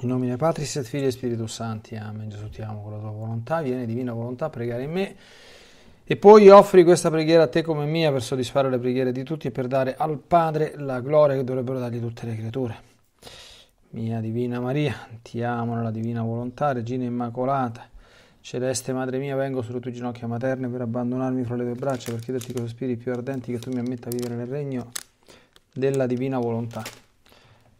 In nome nomine Patris et Filii e Spirito Santi, Amen. Gesù ti amo con la tua volontà, vieni divina volontà a pregare in me. E poi offri questa preghiera a te come mia per soddisfare le preghiere di tutti e per dare al Padre la gloria che dovrebbero dargli tutte le creature. Mia Divina Maria, ti amo nella Divina Volontà, Regina Immacolata. Celeste Madre mia, vengo sulle tue ginocchia materne per abbandonarmi fra le tue braccia, per chiederti con sospiri più ardenti che tu mi ammetta a vivere nel regno della Divina Volontà.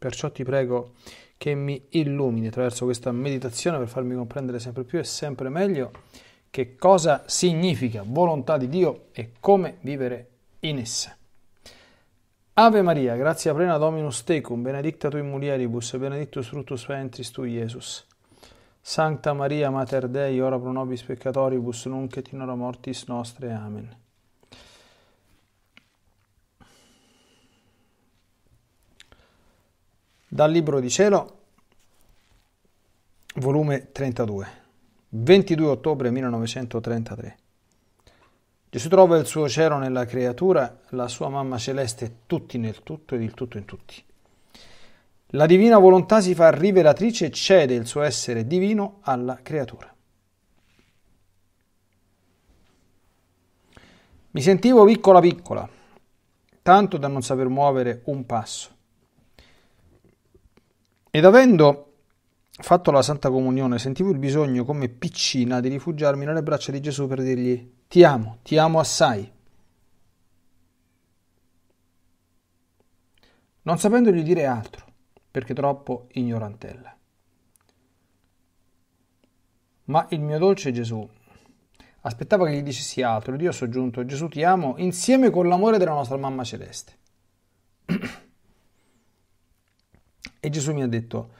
Perciò ti prego che mi illumini attraverso questa meditazione per farmi comprendere sempre più e sempre meglio che cosa significa volontà di Dio e come vivere in essa. Ave Maria, grazia plena Dominus tecum, benedicta tu in mulieribus benedictus fructus ventris tu, Jesus. Sancta Maria, Mater Dei, ora pro nobis peccatoribus, nunc et in hora mortis nostre. Amen. dal Libro di Cielo, volume 32, 22 ottobre 1933. Gesù trova il suo cielo nella creatura, la sua mamma celeste tutti nel tutto ed il tutto in tutti. La divina volontà si fa rivelatrice e cede il suo essere divino alla creatura. Mi sentivo piccola piccola, tanto da non saper muovere un passo. Ed avendo fatto la Santa Comunione, sentivo il bisogno, come piccina, di rifugiarmi nelle braccia di Gesù per dirgli ti amo, ti amo assai. Non sapendogli dire altro, perché troppo ignorantella. Ma il mio dolce Gesù aspettava che gli dicessi altro, ed io ho soggiunto Gesù ti amo insieme con l'amore della nostra mamma celeste. E Gesù mi ha detto,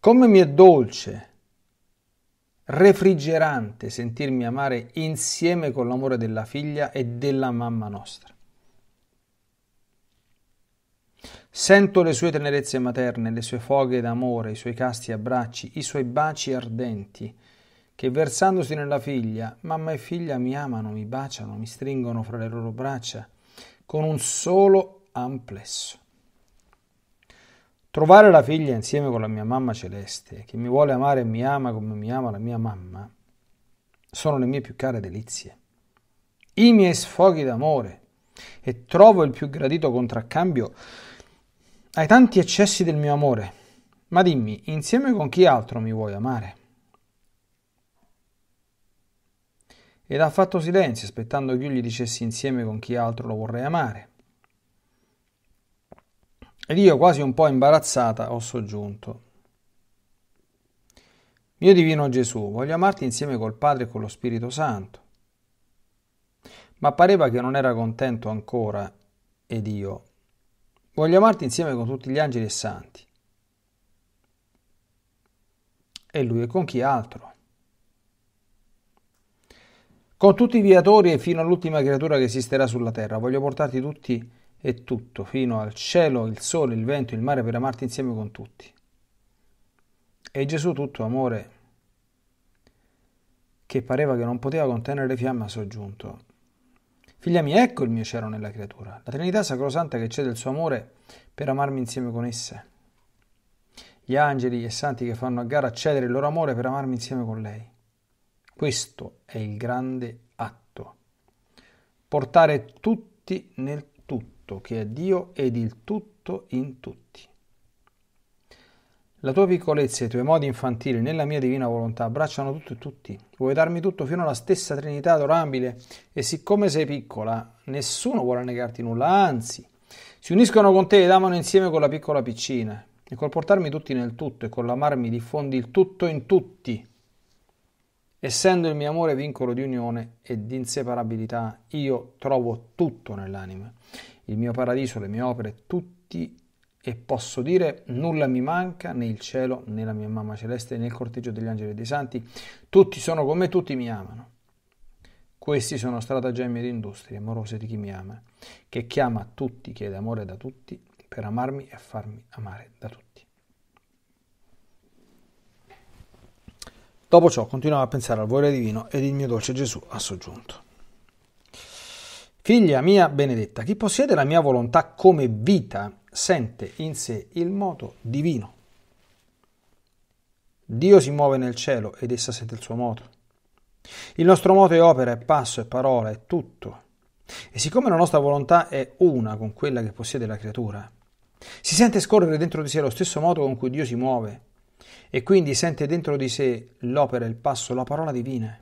come mi è dolce, refrigerante sentirmi amare insieme con l'amore della figlia e della mamma nostra. Sento le sue tenerezze materne, le sue foghe d'amore, i suoi casti abbracci, i suoi baci ardenti, che versandosi nella figlia, mamma e figlia mi amano, mi baciano, mi stringono fra le loro braccia, con un solo amplesso. Trovare la figlia insieme con la mia mamma celeste, che mi vuole amare e mi ama come mi ama la mia mamma, sono le mie più care delizie, i miei sfoghi d'amore, e trovo il più gradito contraccambio ai tanti eccessi del mio amore. Ma dimmi, insieme con chi altro mi vuoi amare? Ed ha fatto silenzio, aspettando che io gli dicessi insieme con chi altro lo vorrei amare. Ed io, quasi un po' imbarazzata, ho soggiunto. Mio divino Gesù, voglio amarti insieme col Padre e con lo Spirito Santo. Ma pareva che non era contento ancora, ed io, voglio amarti insieme con tutti gli angeli e santi. E lui e con chi altro? Con tutti i viatori e fino all'ultima creatura che esisterà sulla terra, voglio portarti tutti e tutto, fino al cielo, il sole, il vento, il mare, per amarti insieme con tutti. E Gesù, tutto amore, che pareva che non poteva contenere le fiamme, ha soggiunto. Figlia mia, ecco il mio cielo nella creatura, la Trinità sacrosanta che cede il suo amore per amarmi insieme con esse. Gli angeli e santi che fanno a gara cedere il loro amore per amarmi insieme con lei. Questo è il grande atto. Portare tutti nel tutto tutto, che è Dio ed il tutto in tutti. La tua piccolezza e i tuoi modi infantili nella mia divina volontà abbracciano tutto e tutti. Vuoi darmi tutto fino alla stessa Trinità adorabile e siccome sei piccola, nessuno vuole negarti nulla, anzi, si uniscono con te ed amano insieme con la piccola piccina. E col portarmi tutti nel tutto e con l'amarmi diffondi il tutto in tutti. Essendo il mio amore vincolo di unione e di inseparabilità, io trovo tutto nell'anima il mio paradiso, le mie opere, tutti e posso dire nulla mi manca né il cielo né la mia mamma celeste né il corteggio degli angeli e dei santi, tutti sono come tutti mi amano. Questi sono stratagemmi ed industrie amorose di chi mi ama, che chiama tutti, chiede amore da tutti, per amarmi e farmi amare da tutti. Dopo ciò continuava a pensare al volere divino ed il mio dolce Gesù ha soggiunto. Figlia mia benedetta, chi possiede la mia volontà come vita sente in sé il moto divino. Dio si muove nel cielo ed essa sente il suo moto. Il nostro moto è opera, è passo, è parola, è tutto. E siccome la nostra volontà è una con quella che possiede la creatura, si sente scorrere dentro di sé lo stesso moto con cui Dio si muove e quindi sente dentro di sé l'opera, il passo, la parola divina.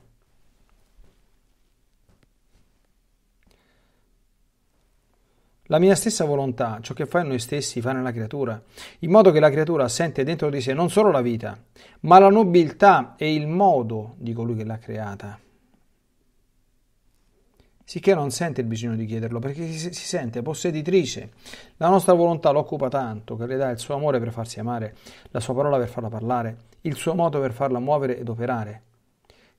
La mia stessa volontà, ciò che fa in noi stessi, fa nella creatura, in modo che la creatura sente dentro di sé non solo la vita, ma la nobiltà e il modo di colui che l'ha creata. Sicché non sente il bisogno di chiederlo, perché si, si sente posseditrice. La nostra volontà l'occupa tanto, che le dà il suo amore per farsi amare, la sua parola per farla parlare, il suo modo per farla muovere ed operare.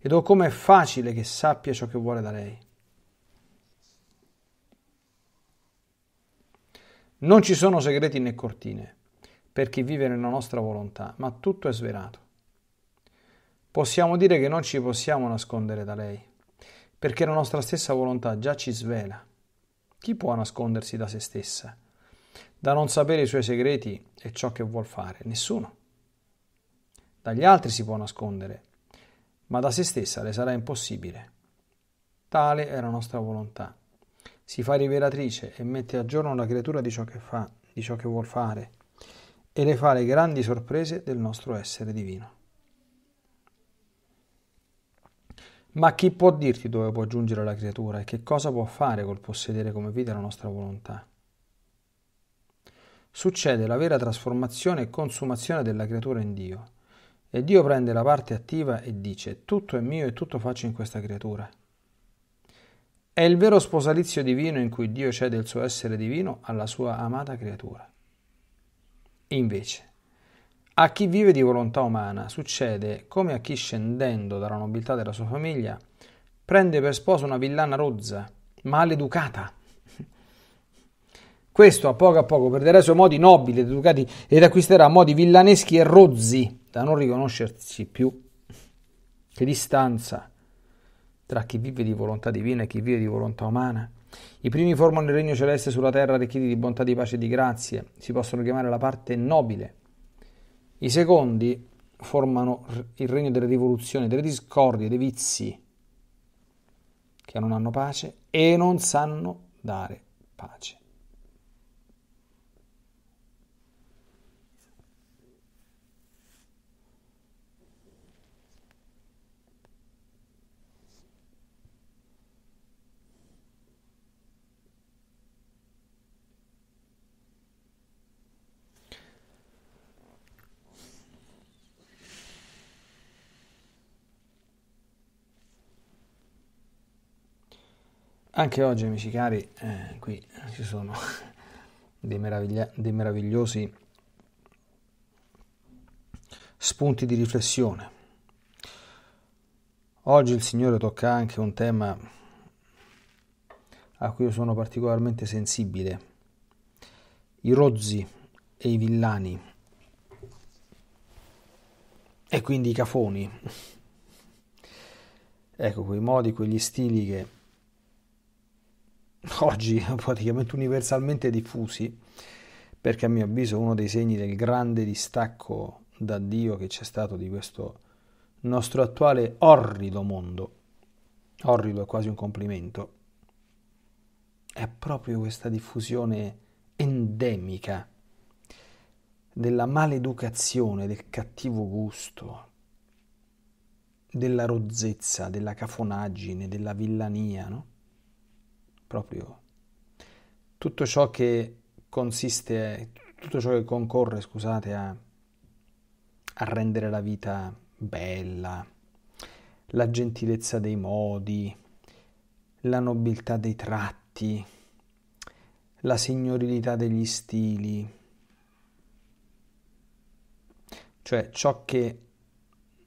Ed oh com'è facile che sappia ciò che vuole da lei. Non ci sono segreti né cortine per chi vive nella nostra volontà, ma tutto è svelato. Possiamo dire che non ci possiamo nascondere da lei, perché la nostra stessa volontà già ci svela. Chi può nascondersi da se stessa? Da non sapere i suoi segreti e ciò che vuol fare? Nessuno. Dagli altri si può nascondere, ma da se stessa le sarà impossibile. Tale è la nostra volontà si fa rivelatrice e mette a giorno la creatura di ciò che fa, di ciò che vuol fare, e le fa le grandi sorprese del nostro essere divino. Ma chi può dirti dove può giungere la creatura e che cosa può fare col possedere come vita la nostra volontà? Succede la vera trasformazione e consumazione della creatura in Dio, e Dio prende la parte attiva e dice tutto è mio e tutto faccio in questa creatura. È il vero sposalizio divino in cui Dio cede il suo essere divino alla sua amata creatura. Invece, a chi vive di volontà umana succede come a chi scendendo dalla nobiltà della sua famiglia prende per sposa una villana rozza, maleducata. Questo a poco a poco perderà i suoi modi nobili ed educati ed acquisterà modi villaneschi e rozzi da non riconoscersi più. Che distanza! tra chi vive di volontà divina e chi vive di volontà umana. I primi formano il regno celeste sulla terra arricchiti di bontà, di pace e di grazie, si possono chiamare la parte nobile. I secondi formano il regno delle rivoluzioni, delle discordie, dei vizi, che non hanno pace e non sanno dare pace. Anche oggi, amici cari, eh, qui ci sono dei, meraviglia- dei meravigliosi spunti di riflessione. Oggi il Signore tocca anche un tema a cui io sono particolarmente sensibile, i rozzi e i villani e quindi i cafoni. Ecco, quei modi, quegli stili che oggi praticamente universalmente diffusi, perché a mio avviso uno dei segni del grande distacco da Dio che c'è stato di questo nostro attuale orrido mondo, orrido è quasi un complimento, è proprio questa diffusione endemica della maleducazione, del cattivo gusto, della rozzezza, della cafonaggine, della villania, no? proprio tutto ciò che consiste, tutto ciò che concorre, scusate, a, a rendere la vita bella, la gentilezza dei modi, la nobiltà dei tratti, la signorilità degli stili, cioè ciò che,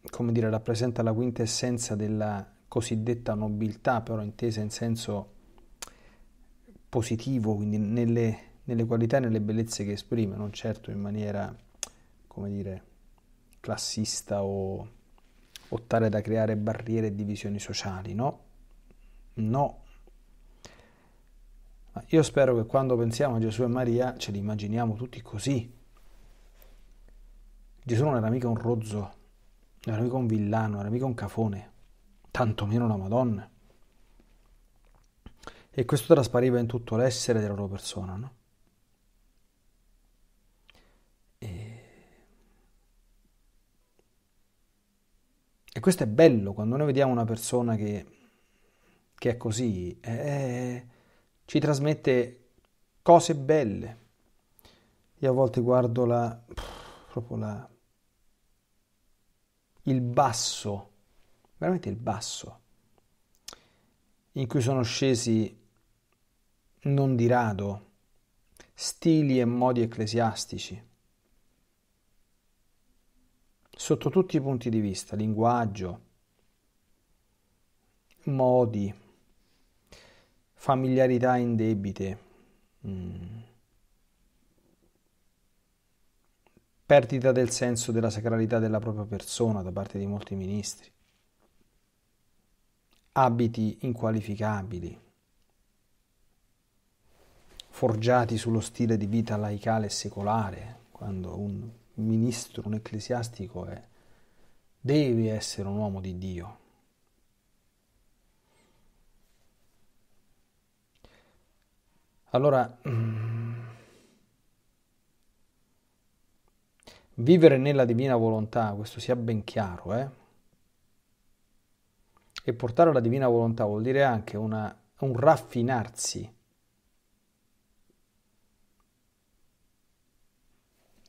come dire, rappresenta la quintessenza della cosiddetta nobiltà, però intesa in senso positivo, quindi nelle, nelle qualità e nelle bellezze che esprime, non certo in maniera, come dire, classista o, o tale da creare barriere e divisioni sociali, no? No. io spero che quando pensiamo a Gesù e Maria ce li immaginiamo tutti così. Gesù non era mica un rozzo, non era mica un villano, non era mica un cafone, tantomeno la Madonna e questo traspariva in tutto l'essere della loro persona. No? E... e... questo è bello quando noi vediamo una persona che, che è così, è... ci trasmette cose belle. Io a volte guardo la, proprio la, il basso, veramente il basso, in cui sono scesi non di rado, stili e modi ecclesiastici. Sotto tutti i punti di vista, linguaggio, modi, familiarità indebite, mm. perdita del senso della sacralità della propria persona da parte di molti ministri, abiti inqualificabili forgiati sullo stile di vita laicale e secolare, quando un ministro, un ecclesiastico è, deve essere un uomo di Dio. Allora, mm, vivere nella divina volontà, questo sia ben chiaro, eh? e portare la divina volontà vuol dire anche una, un raffinarsi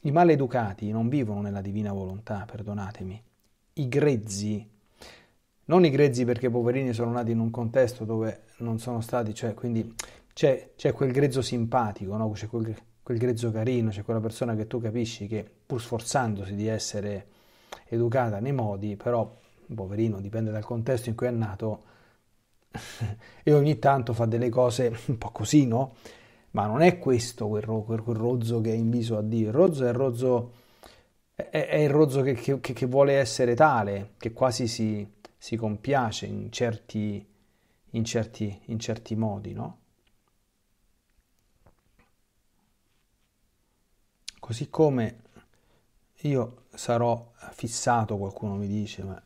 I maleducati non vivono nella divina volontà, perdonatemi. I grezzi, non i grezzi perché poverini sono nati in un contesto dove non sono stati, cioè quindi c'è, c'è quel grezzo simpatico, no? c'è quel, quel grezzo carino, c'è quella persona che tu capisci che pur sforzandosi di essere educata nei modi, però, poverino, dipende dal contesto in cui è nato, e ogni tanto fa delle cose un po' così, no? ma non è questo quel, ro- quel, rozzo che è in viso a Dio, il rozzo è il rozzo, è, è il rozzo che, che, che, vuole essere tale, che quasi si, si compiace in certi, in certi, in certi modi, no? Così come io sarò fissato, qualcuno mi dice, ma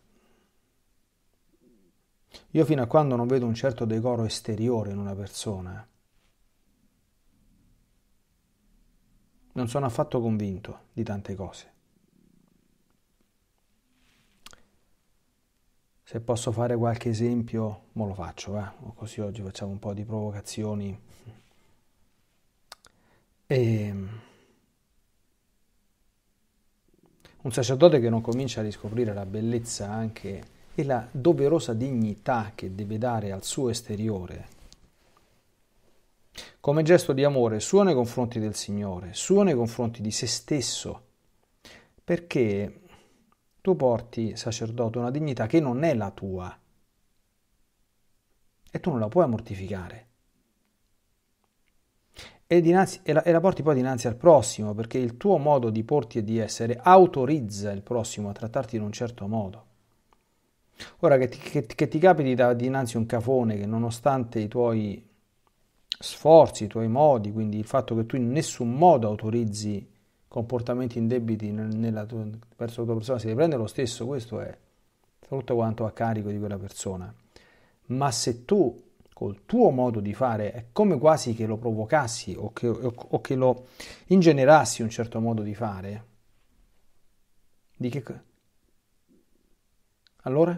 io fino a quando non vedo un certo decoro esteriore in una persona, non sono affatto convinto di tante cose. Se posso fare qualche esempio, mo lo faccio, eh? così oggi facciamo un po' di provocazioni. E... Ehm, un sacerdote che non comincia a riscoprire la bellezza anche e la doverosa dignità che deve dare al suo esteriore come gesto di amore suo nei confronti del Signore, suo nei confronti di se stesso, perché tu porti, sacerdote, una dignità che non è la tua e tu non la puoi mortificare. E, dinanzi, e, la, e, la, porti poi dinanzi al prossimo, perché il tuo modo di porti e di essere autorizza il prossimo a trattarti in un certo modo. Ora che ti, che, che ti capiti da, dinanzi un cafone che nonostante i tuoi sforzi, i tuoi modi, quindi il fatto che tu in nessun modo autorizzi comportamenti indebiti nella, verso la tua persona, si deve prendere lo stesso, questo è tutto quanto a carico di quella persona. Ma se tu col tuo modo di fare è come quasi che lo provocassi o che, o, o che lo ingenerassi un certo modo di fare, di che... Allora?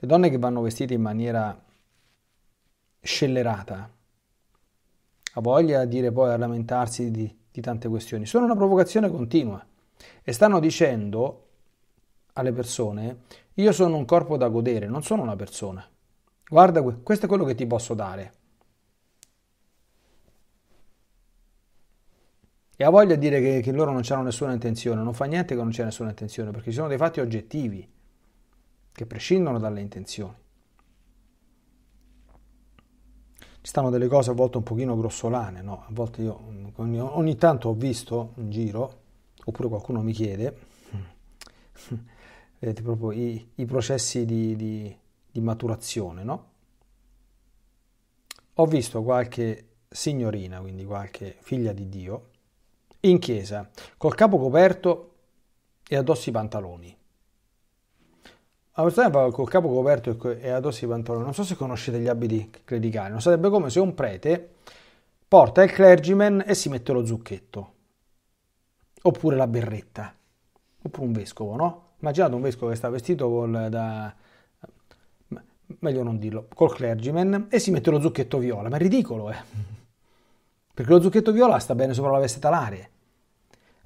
Le donne che vanno vestite in maniera scellerata. Ha voglia di dire poi a lamentarsi di, di tante questioni. Sono una provocazione continua e stanno dicendo alle persone io sono un corpo da godere, non sono una persona. Guarda, questo è quello che ti posso dare. E ha voglia di dire che, che loro non hanno nessuna intenzione, non fa niente che non c'è nessuna intenzione, perché ci sono dei fatti oggettivi che prescindono dalle intenzioni. stanno delle cose a volte un pochino grossolane, no? A volte io ogni, ogni tanto ho visto in giro, oppure qualcuno mi chiede, vedete proprio i, i processi di, di, di maturazione, no? Ho visto qualche signorina, quindi qualche figlia di Dio, in chiesa, col capo coperto e addosso i pantaloni. La Amsterdam va col capo coperto e a dossi pantaloni. Non so se conoscete gli abiti clericali, non sarebbe come se un prete porta il clergyman e si mette lo zucchetto, oppure la berretta, oppure un vescovo, no? Immaginate un vescovo che sta vestito col, da, meglio non dirlo, col clergyman e si mette lo zucchetto viola, ma è ridicolo, eh? Perché lo zucchetto viola sta bene sopra la veste talare.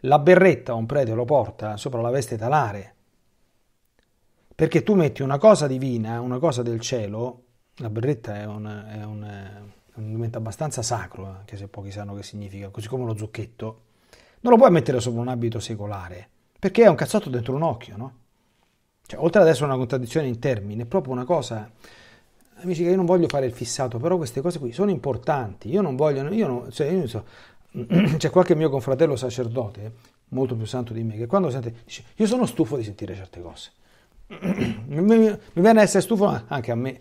La berretta un prete lo porta sopra la veste talare perché tu metti una cosa divina, una cosa del cielo, la berretta è un, è un, è un elemento abbastanza sacro, anche eh, se pochi sanno che significa, così come lo zucchetto, non lo puoi mettere sopra un abito secolare, perché è un cazzotto dentro un occhio, no? Cioè, oltre ad essere una contraddizione in termini, è proprio una cosa... Amici, io non voglio fare il fissato, però queste cose qui sono importanti. Io non voglio... Io non, cioè, io so, c'è qualche mio confratello sacerdote, molto più santo di me, che quando sente... Dice, io sono stufo di sentire certe cose mi viene a essere stufo anche a me.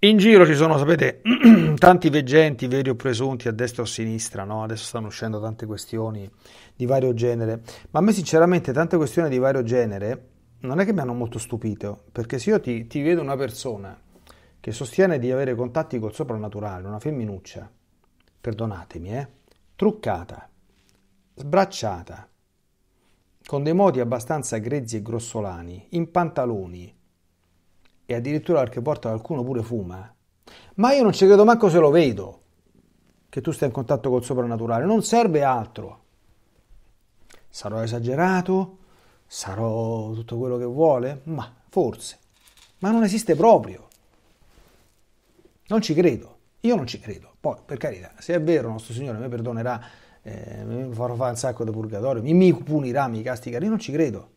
In giro ci sono, sapete, tanti veggenti, veri o presunti, a destra o a sinistra, no? Adesso stanno uscendo tante questioni di vario genere, ma a me sinceramente tante questioni di vario genere non è che mi hanno molto stupito, perché se io ti, ti vedo una persona che sostiene di avere contatti col soprannaturale, una femminuccia, perdonatemi, eh, truccata, sbracciata, con dei modi abbastanza grezzi e grossolani, in pantaloni, e addirittura qualche volta qualcuno pure fuma, ma io non ci credo manco se lo vedo che tu stai in contatto col soprannaturale, non serve altro. Sarò esagerato, sarò tutto quello che vuole, ma forse, ma non esiste proprio. Non ci credo, io non ci credo. Poi, per carità, se è vero, nostro Signore mi perdonerà eh, mi farò fare un sacco di purgatorio, mi, mi punirà, mi castiga, io non ci credo.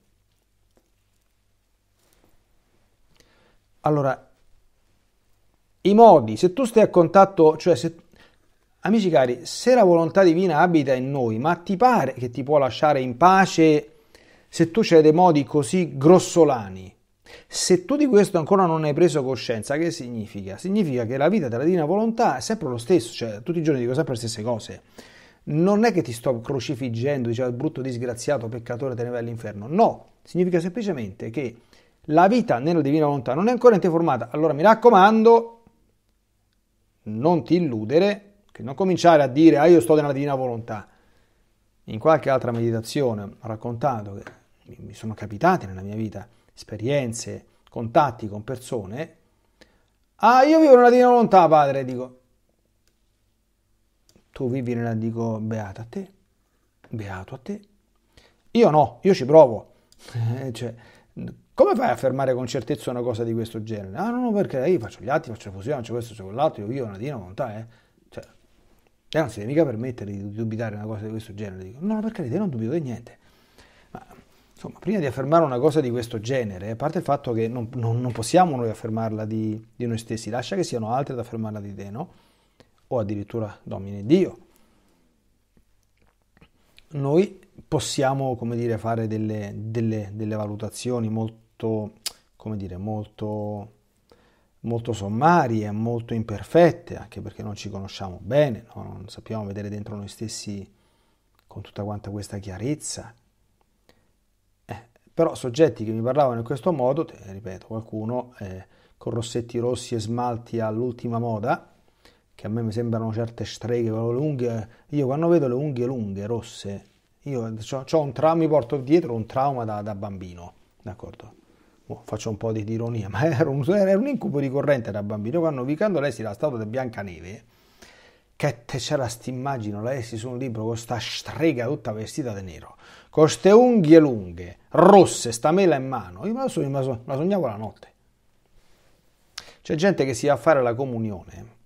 Allora, i modi, se tu stai a contatto, cioè se, amici cari, se la volontà divina abita in noi, ma ti pare che ti può lasciare in pace se tu c'hai dei modi così grossolani? Se tu di questo ancora non hai preso coscienza, che significa? Significa che la vita della divina volontà è sempre lo stesso, cioè tutti i giorni dico sempre le stesse cose non è che ti sto crocifiggendo, diceva ah, brutto disgraziato, peccatore, te ne vai all'inferno. No, significa semplicemente che la vita nella divina volontà non è ancora in te formata. Allora mi raccomando, non ti illudere, che non cominciare a dire, ah io sto nella divina volontà. In qualche altra meditazione ho raccontato che mi sono capitate nella mia vita esperienze, contatti con persone. Ah, io vivo nella divina volontà, padre, dico. Tu vivi nella dico beata a te, beato a te. Io no, io ci provo. Eh, cioè, come fai a affermare con certezza una cosa di questo genere? Ah, no, no, perché io faccio gli atti, faccio la fusione, faccio questo, faccio quell'altro, io, io una dina, volontà, eh. Cioè, te non si deve mica permettere di dubitare una cosa di questo genere. Dico, no, perché per carità, non dubito di niente. Ma, insomma, prima di affermare una cosa di questo genere, a parte il fatto che non, non, non possiamo noi affermarla di, di noi stessi, lascia che siano altri ad affermarla di te, no? o addirittura domini Dio. Noi possiamo, come dire, fare delle, delle, delle valutazioni molto, come dire, molto, molto sommarie, molto imperfette, anche perché non ci conosciamo bene, no? non sappiamo vedere dentro noi stessi con tutta quanta questa chiarezza. Eh, però soggetti che mi parlavano in questo modo, te, ripeto, qualcuno eh, con rossetti rossi e smalti all'ultima moda, che a me mi sembrano certe streghe, le unghie, io quando vedo le unghie lunghe, rosse, io ho, ho un trauma, mi porto dietro un trauma da, da bambino, d'accordo? faccio un po' di ironia, ma era un, era un incubo ricorrente da bambino, quando vicando lei si la statua di Biancaneve, che te c'era st'immagine, lei si su un libro con sta strega tutta vestita di nero, con ste unghie lunghe, rosse, sta mela in mano, io me la, so, me la, so, me la sognavo la notte. C'è gente che si va a fare la comunione,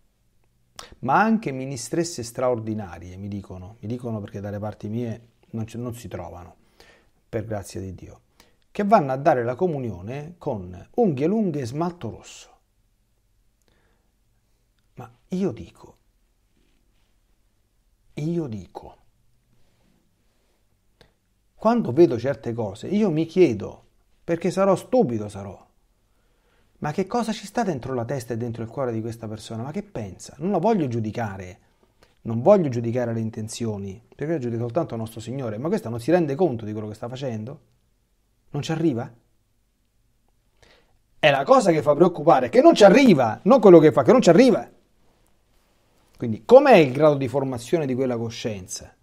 ma anche ministresse straordinarie, mi dicono, mi dicono perché dalle parti mie non, non si trovano, per grazia di Dio, che vanno a dare la comunione con unghie lunghe e smalto rosso. Ma io dico, io dico, quando vedo certe cose, io mi chiedo, perché sarò stupido sarò, ma che cosa ci sta dentro la testa e dentro il cuore di questa persona? Ma che pensa? Non la voglio giudicare, non voglio giudicare le intenzioni, perché io giudico soltanto il nostro Signore, ma questa non si rende conto di quello che sta facendo? Non ci arriva? È la cosa che fa preoccupare, che non ci arriva, non quello che fa, che non ci arriva. Quindi com'è il grado di formazione di quella coscienza?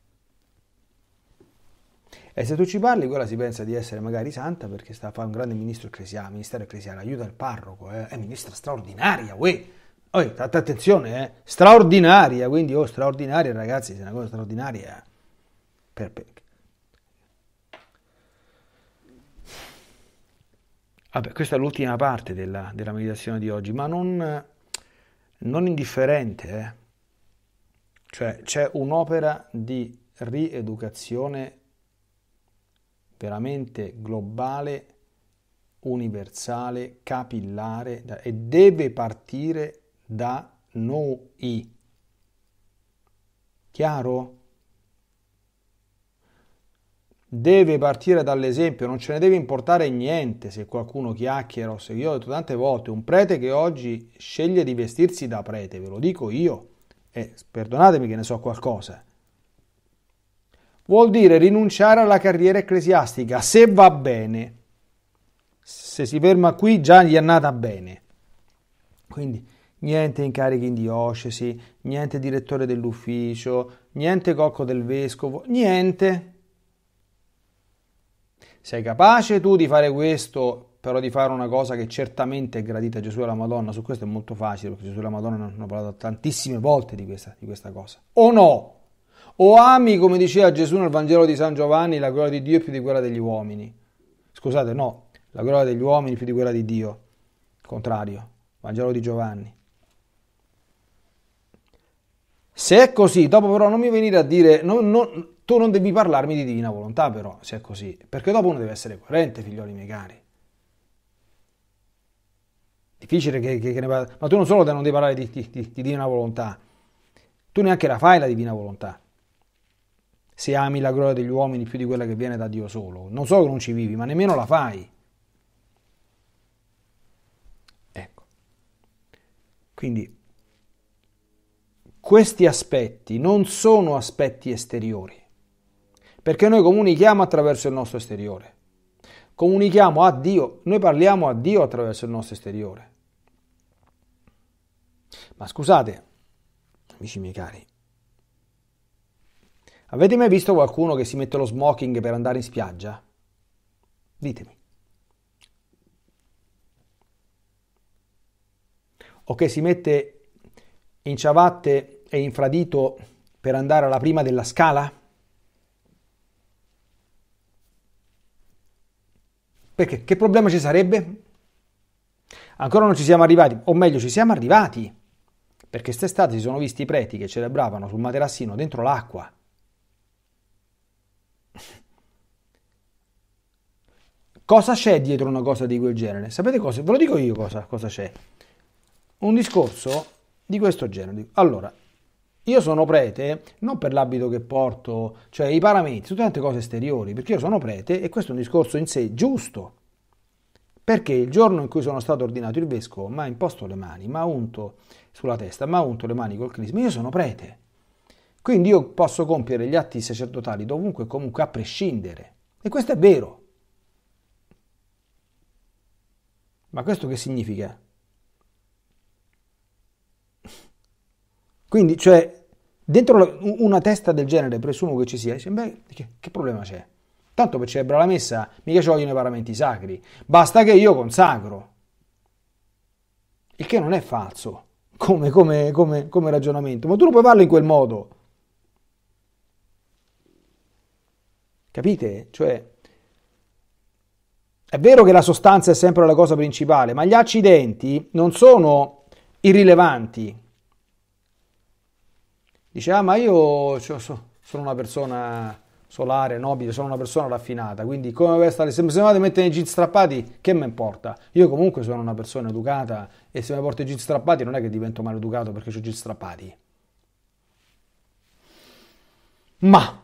E se tu ci parli, quella si pensa di essere magari santa perché sta a fare un grande ministro ecclesiale, ministero ecclesiale, aiuta il parroco, eh. è ministra straordinaria, uè. Oh, t- attenzione, eh. straordinaria, quindi oh, straordinaria ragazzi, se è una cosa straordinaria. Eh. Perfetto. Vabbè, questa è l'ultima parte della, della meditazione di oggi, ma non, non indifferente, eh. cioè c'è un'opera di rieducazione veramente globale, universale, capillare e deve partire da noi. Chiaro? Deve partire dall'esempio, non ce ne deve importare niente se qualcuno chiacchiera o se io ho detto tante volte, un prete che oggi sceglie di vestirsi da prete, ve lo dico io, e perdonatemi che ne so qualcosa, vuol dire rinunciare alla carriera ecclesiastica, se va bene. Se si ferma qui già gli è andata bene. Quindi niente incarichi in diocesi, niente direttore dell'ufficio, niente cocco del vescovo, niente. Sei capace tu di fare questo, però di fare una cosa che certamente è gradita a Gesù e alla Madonna? Su questo è molto facile, perché Gesù e la Madonna hanno parlato tantissime volte di questa, di questa cosa. O no? O ami, come diceva Gesù nel Vangelo di San Giovanni, la gloria di Dio più di quella degli uomini. Scusate, no, la gloria degli uomini più di quella di Dio. Contrario, Vangelo di Giovanni. Se è così, dopo però non mi venire a dire, non, non, tu non devi parlarmi di divina volontà però, se è così, perché dopo uno deve essere coerente, figlioli miei cari. Difficile che, che, che ne parli, ma tu non solo non devi parlare di, di, di, di divina volontà, tu neanche la fai la divina volontà se ami la gloria degli uomini più di quella che viene da Dio solo. Non so che non ci vivi, ma nemmeno la fai. Ecco. Quindi questi aspetti non sono aspetti esteriori, perché noi comunichiamo attraverso il nostro esteriore. Comunichiamo a Dio, noi parliamo a Dio attraverso il nostro esteriore. Ma scusate, amici miei cari, Avete mai visto qualcuno che si mette lo smoking per andare in spiaggia? Ditemi. O che si mette in ciabatte e infradito per andare alla prima della scala? Perché che problema ci sarebbe? Ancora non ci siamo arrivati, o meglio ci siamo arrivati, perché quest'estate si sono visti i preti che celebravano sul materassino dentro l'acqua. Cosa c'è dietro una cosa di quel genere? Sapete cosa? Ve lo dico io cosa, cosa c'è. Un discorso di questo genere. Allora, io sono prete non per l'abito che porto, cioè i paramenti, tutte tante cose esteriori, perché io sono prete e questo è un discorso in sé giusto. Perché il giorno in cui sono stato ordinato il vescovo mi ha imposto le mani, mi ha unto sulla testa, mi ha unto le mani col crisma, io sono prete. Quindi io posso compiere gli atti sacerdotali dovunque e comunque a prescindere. E questo è vero. Ma questo che significa? Quindi, cioè, dentro una testa del genere, presumo che ci sia, dice, beh, che, che problema c'è? Tanto per celebrare la messa, mica ci vogliono i paramenti sacri, basta che io consacro. Il che non è falso come, come, come, come ragionamento, ma tu non puoi farlo in quel modo. Capite? Cioè, è vero che la sostanza è sempre la cosa principale, ma gli accidenti non sono irrilevanti. Dice, ah, ma io sono una persona solare, nobile, sono una persona raffinata, quindi come voi state, se mi vado a mettere i jeans strappati, che mi importa? Io comunque sono una persona educata e se mi porto i jeans strappati non è che divento maleducato perché ho jeans strappati. Ma,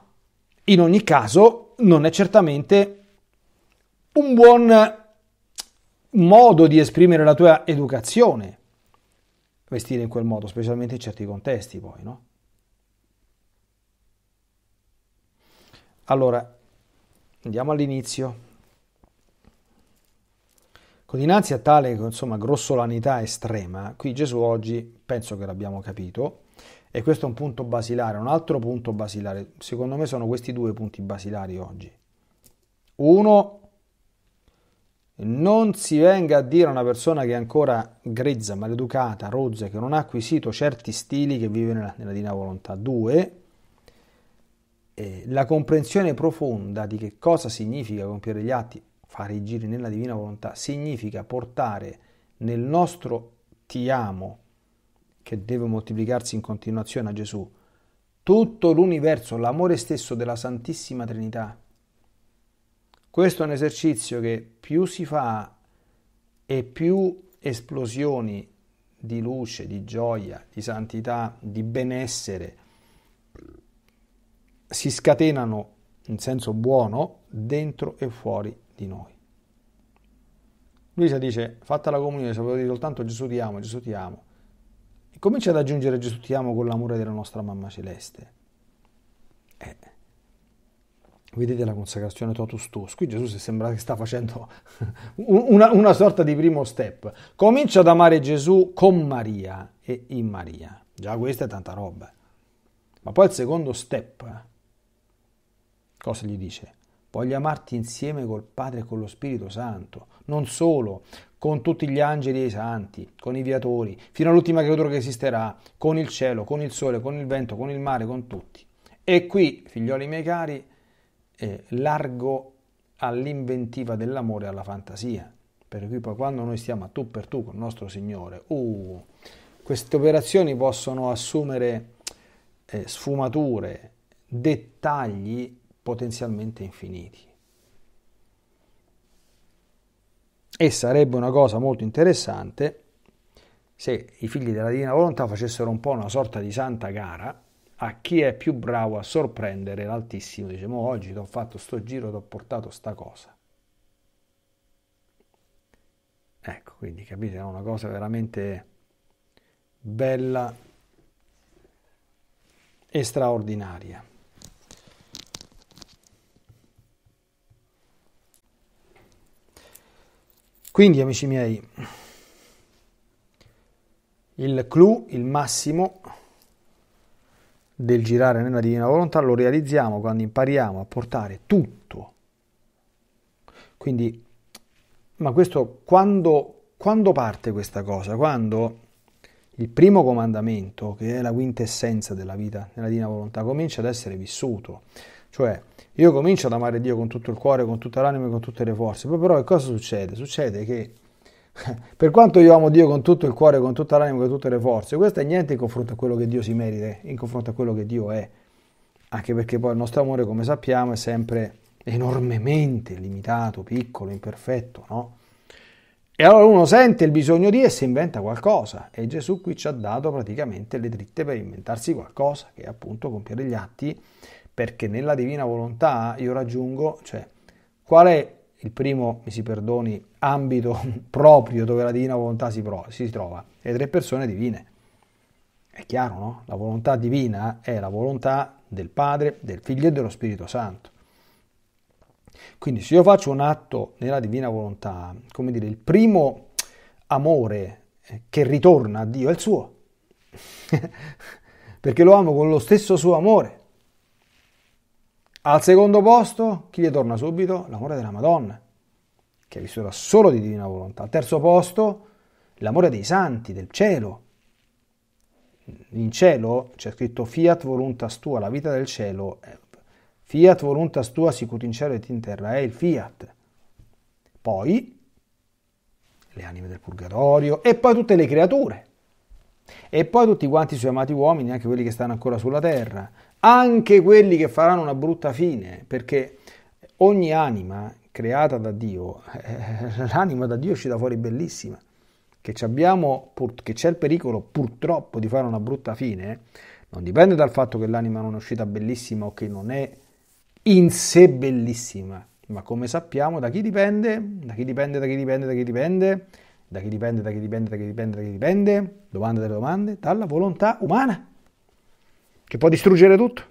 in ogni caso, non è certamente un buon modo di esprimere la tua educazione, vestire in quel modo, specialmente in certi contesti poi, no? Allora, andiamo all'inizio. Con dinanzi a tale insomma, grossolanità estrema, qui Gesù oggi penso che l'abbiamo capito, e questo è un punto basilare, un altro punto basilare. Secondo me sono questi due punti basilari oggi. Uno non si venga a dire a una persona che è ancora grezza, maleducata, rozza, che non ha acquisito certi stili che vive nella, nella Divina Volontà. 2. Eh, la comprensione profonda di che cosa significa compiere gli atti, fare i giri nella Divina Volontà, significa portare nel nostro ti amo, che deve moltiplicarsi in continuazione a Gesù, tutto l'universo, l'amore stesso della Santissima Trinità questo è un esercizio che più si fa e più esplosioni di luce, di gioia, di santità, di benessere si scatenano in senso buono dentro e fuori di noi. Luisa dice, fatta la comunione, sapevo dire soltanto Gesù ti amo, Gesù ti amo. E comincia ad aggiungere Gesù ti amo con l'amore della nostra mamma celeste. Eh, Vedete la consacrazione totus tuus. Qui Gesù si sembra che sta facendo una, una, sorta di primo step. Comincia ad amare Gesù con Maria e in Maria. Già questa è tanta roba. Ma poi il secondo step, cosa gli dice? Voglio amarti insieme col Padre e con lo Spirito Santo. Non solo, con tutti gli angeli e i santi, con i viatori, fino all'ultima creatura che esisterà, con il cielo, con il sole, con il vento, con il mare, con tutti. E qui, figlioli miei cari, eh, largo all'inventiva dell'amore e alla fantasia. Per cui poi quando noi stiamo a tu per tu con il nostro Signore, uh, queste operazioni possono assumere eh, sfumature, dettagli potenzialmente infiniti. E sarebbe una cosa molto interessante se i figli della Divina Volontà facessero un po' una sorta di santa gara a chi è più bravo a sorprendere l'altissimo. Diciamo oggi ti ho fatto sto giro, ti ho portato sta cosa. Ecco, quindi capite, è una cosa veramente bella e straordinaria. Quindi, amici miei, il clou, il massimo del girare nella divina volontà lo realizziamo quando impariamo a portare tutto. Quindi, ma questo quando, quando parte questa cosa? Quando il primo comandamento, che è la quintessenza della vita nella divina volontà, comincia ad essere vissuto. Cioè, io comincio ad amare Dio con tutto il cuore, con tutta l'anima e con tutte le forze, però che cosa succede? Succede che Per quanto io amo Dio con tutto il cuore, con tutta l'anima, con tutte le forze, questo è niente in confronto a quello che Dio si merita, eh, in confronto a quello che Dio è. Anche perché poi il nostro amore, come sappiamo, è sempre enormemente limitato, piccolo, imperfetto, no? E allora uno sente il bisogno di e si inventa qualcosa. E Gesù qui ci ha dato praticamente le dritte per inventarsi qualcosa, che è appunto compiere gli atti, perché nella divina volontà io raggiungo, cioè, qual è il primo, mi si perdoni, ambito proprio dove la divina volontà si, pro- si trova, le tre persone divine. È chiaro, no? La volontà divina è la volontà del Padre, del Figlio e dello Spirito Santo. Quindi se io faccio un atto nella divina volontà, come dire, il primo amore eh, che ritorna a Dio è il suo, perché lo amo con lo stesso suo amore. Al secondo posto, chi gli torna subito? L'amore della Madonna, che è vissuta solo di divina volontà. Al terzo posto, l'amore dei santi, del cielo. In cielo c'è scritto fiat voluntas tua, la vita del cielo. Fiat voluntas tua sicut in cielo e in terra, è il fiat. Poi le anime del purgatorio e poi tutte le creature. E poi tutti quanti i suoi amati uomini, anche quelli che stanno ancora sulla terra, anche quelli che faranno una brutta fine, perché ogni anima creata da Dio, eh, l'anima da Dio ci dà fuori bellissima, che, che c'è il pericolo purtroppo di fare una brutta fine, non dipende dal fatto che l'anima non è uscita bellissima o che non è in sé bellissima, ma come sappiamo da chi dipende, da chi dipende, da chi dipende, da chi dipende, da chi dipende, da chi dipende, da chi dipende, da chi dipende, domanda delle domande, dalla volontà umana che può distruggere tutto.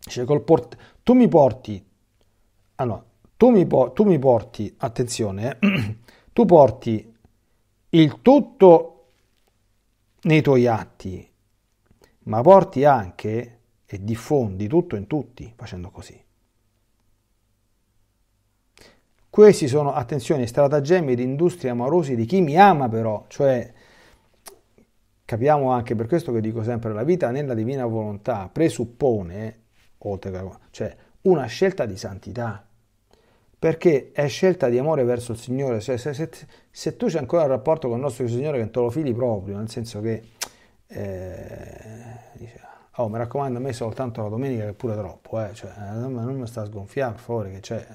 Cioè, port- tu mi porti, ah no, tu mi, po- tu mi porti, attenzione, eh, tu porti il tutto nei tuoi atti, ma porti anche e diffondi tutto in tutti facendo così. Questi sono, attenzione, stratagemmi di industria amorosi di chi mi ama però, cioè Capiamo anche per questo che dico sempre, la vita nella divina volontà presuppone, oltre che, cioè, una scelta di santità, perché è scelta di amore verso il Signore. Cioè, se, se, se, tu c'è ancora un rapporto con il nostro Signore che non te lo fili proprio, nel senso che, eh, dice, oh, mi raccomando, a me soltanto la domenica che è pure troppo, eh, cioè, non, eh, non mi sta a sgonfiare, per favore, che c'è, eh,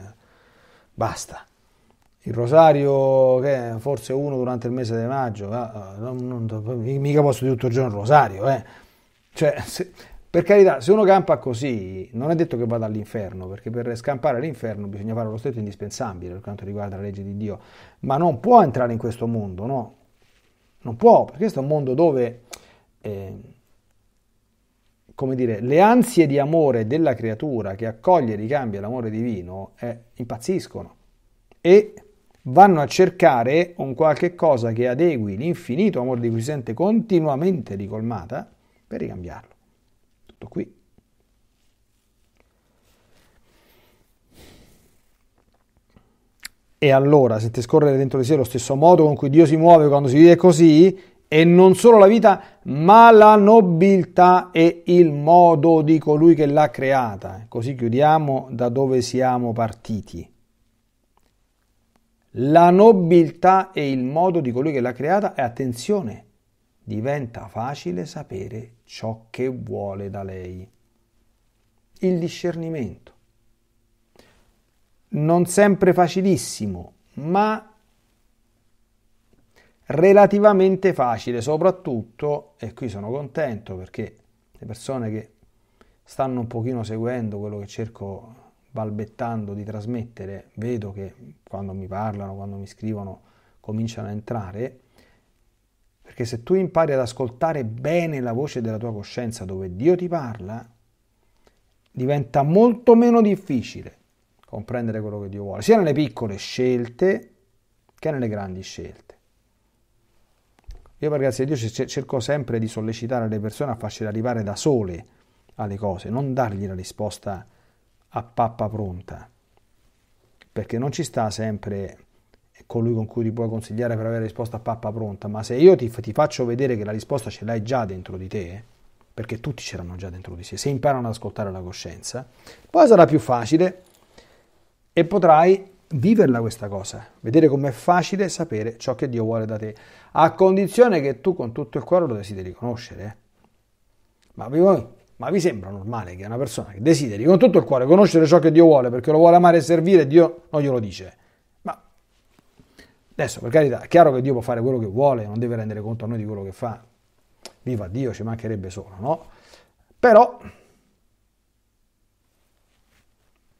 basta il rosario che eh, forse uno durante il mese di maggio, eh, non, non, mica posso di tutto il giorno il rosario, eh. cioè, se, per carità, se uno campa così non è detto che vada all'inferno, perché per scampare all'inferno bisogna fare lo stretto indispensabile per quanto riguarda la legge di Dio, ma non può entrare in questo mondo, no? Non può, perché questo è un mondo dove, eh, come dire, le ansie di amore della creatura che accoglie e ricambia l'amore divino eh, impazziscono. E vanno a cercare un qualche cosa che adegui l'infinito amore di cui si sente continuamente ricolmata per ricambiarlo. Tutto qui. E allora, se ti scorre dentro di sé lo stesso modo con cui Dio si muove quando si vive così, e non solo la vita, ma la nobiltà e il modo di colui che l'ha creata. Così chiudiamo da dove siamo partiti la nobiltà e il modo di colui che l'ha creata e attenzione, diventa facile sapere ciò che vuole da lei. Il discernimento. Non sempre facilissimo, ma relativamente facile, soprattutto, e qui sono contento perché le persone che stanno un pochino seguendo quello che cerco balbettando di trasmettere, vedo che quando mi parlano, quando mi scrivono, cominciano a entrare, perché se tu impari ad ascoltare bene la voce della tua coscienza dove Dio ti parla, diventa molto meno difficile comprendere quello che Dio vuole, sia nelle piccole scelte che nelle grandi scelte. Io per grazia di Dio cerco sempre di sollecitare le persone a farci arrivare da sole alle cose, non dargli la risposta a pappa pronta, perché non ci sta sempre colui con cui ti puoi consigliare per avere la risposta a pappa pronta, ma se io ti, ti faccio vedere che la risposta ce l'hai già dentro di te, perché tutti ce l'hanno già dentro di sé, se imparano ad ascoltare la coscienza, poi sarà più facile e potrai viverla questa cosa, vedere com'è facile sapere ciò che Dio vuole da te, a condizione che tu con tutto il cuore lo desideri conoscere. Eh. Ma voi ma vi sembra normale che una persona che desideri con tutto il cuore conoscere ciò che Dio vuole, perché lo vuole amare e servire, Dio non glielo dice? Ma adesso, per carità, è chiaro che Dio può fare quello che vuole, non deve rendere conto a noi di quello che fa. Viva Dio, ci mancherebbe solo, no? Però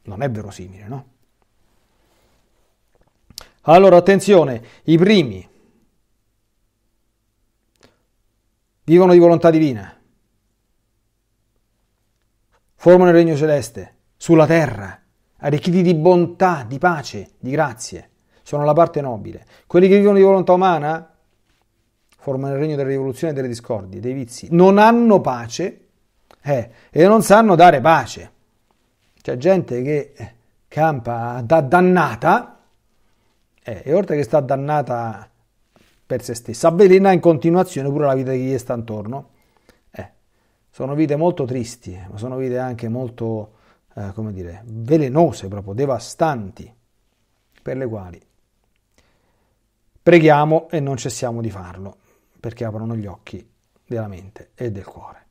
non è verosimile, no? Allora, attenzione, i primi vivono di volontà divina formano il regno celeste sulla terra, arricchiti di bontà, di pace, di grazie. Sono la parte nobile. Quelli che vivono di volontà umana formano il regno della rivoluzione delle discordie, dei vizi. Non hanno pace eh, e non sanno dare pace. C'è gente che eh, campa da dannata eh, e oltre che sta dannata per se stessa, avvelena in continuazione pure la vita di chi gli sta intorno. Sono vite molto tristi, ma sono vite anche molto, eh, come dire, velenose, proprio devastanti, per le quali preghiamo e non cessiamo di farlo, perché aprono gli occhi della mente e del cuore.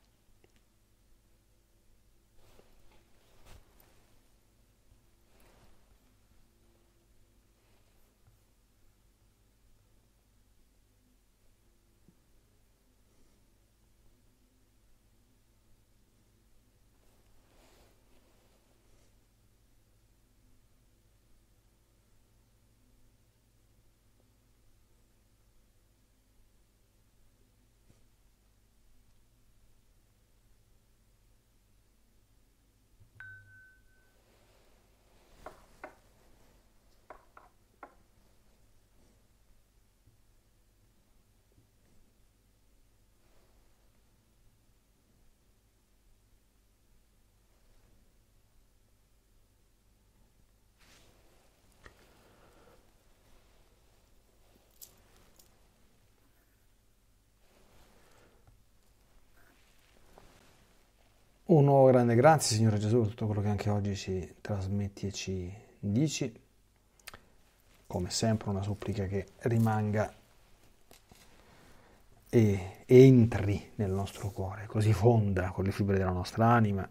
Un nuovo grande grazie Signore Gesù per tutto quello che anche oggi ci trasmetti e ci dici. Come sempre una supplica che rimanga e entri nel nostro cuore, così fonda con le fibre della nostra anima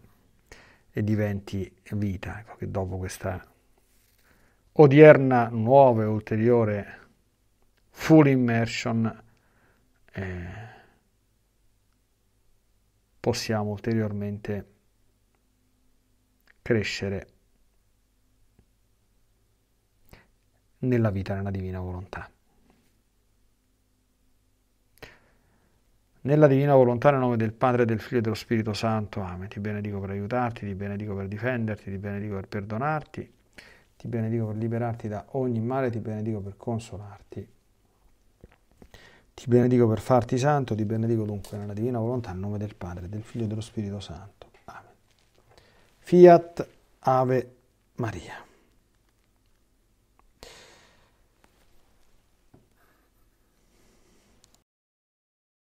e diventi vita, ecco, che dopo questa odierna nuova e ulteriore full immersion eh, possiamo ulteriormente crescere nella vita, nella divina volontà. Nella divina volontà, nel nome del Padre, del Figlio e dello Spirito Santo, Amen. Ti benedico per aiutarti, ti benedico per difenderti, ti benedico per perdonarti, ti benedico per liberarti da ogni male, ti benedico per consolarti ti benedico per farti santo, ti benedico dunque nella divina volontà, in nome del Padre, del Figlio e dello Spirito Santo. Amen. Fiat Ave Maria.